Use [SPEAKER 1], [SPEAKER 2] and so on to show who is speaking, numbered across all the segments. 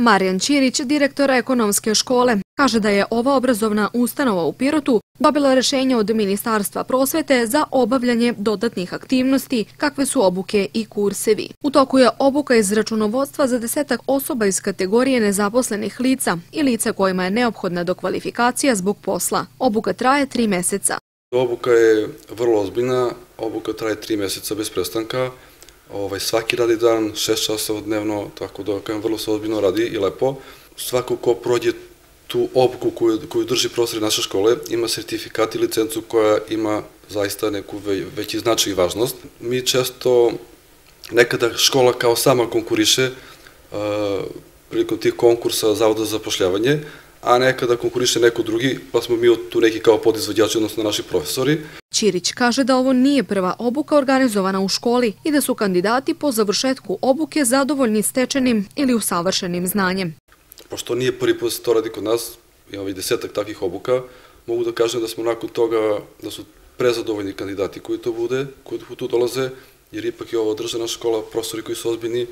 [SPEAKER 1] Marijan Ćirić, direktor ekonomske škole, kaže da je ova obrazovna ustanova u Pirotu dobila rešenje od Ministarstva prosvete za obavljanje dodatnih aktivnosti, kakve su obuke i kursevi. U toku je obuka iz računovodstva za desetak osoba iz kategorije nezaposlenih lica i lica kojima je neophodna dokvalifikacija zbog posla. Obuka traje tri meseca.
[SPEAKER 2] Obuka je vrlo ozbiljna, obuka traje tri meseca bez prestanka, ovaj, svaki radi dan, šest časova dnevno, tako da kažem, vrlo se ozbiljno radi i lepo. Svako ko prođe tu obuku koju, koju drži prostor naše škole, ima sertifikat i licencu koja ima zaista neku ve, veći značaj i važnost. Mi često, nekada škola kao sama konkuriše, uh, prilikom tih konkursa Zavoda za zapošljavanje, a nekada konkuriše neko drugi, pa smo mi tu neki kao podizvođači, odnosno naši profesori.
[SPEAKER 1] Ćirić kaže da ovo nije prva obuka organizovana u školi i da su kandidati po završetku obuke zadovoljni stečenim ili usavršenim znanjem.
[SPEAKER 2] Pošto nije prvi put se to radi kod nas, imamo i desetak takvih obuka, mogu da kažem da smo nakon toga, da su prezadovoljni kandidati koji to bude, koji tu dolaze, jer ipak je ovo održana škola, profesori koji su ozbiljni,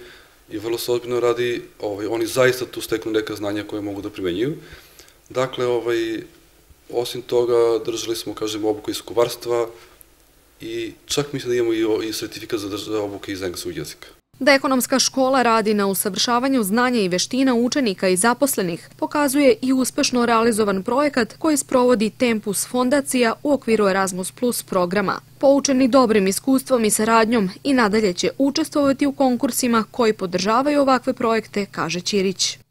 [SPEAKER 2] i vrlo se ozbiljno radi, ovaj, oni zaista tu steknu neka znanja koje mogu da primenjuju. Dakle, ovaj, osim toga, držali smo, kažem, obuku iz kuvarstva i čak mislim da imamo i, i sertifikat za obuke iz engleskog jezika.
[SPEAKER 1] Da ekonomska škola radi na usavršavanju znanja i veština učenika i zaposlenih pokazuje i uspešno realizovan projekat koji sprovodi Tempus fondacija u okviru Erasmus Plus programa. Poučeni dobrim iskustvom i saradnjom i nadalje će učestvovati u konkursima koji podržavaju ovakve projekte, kaže Ćirić.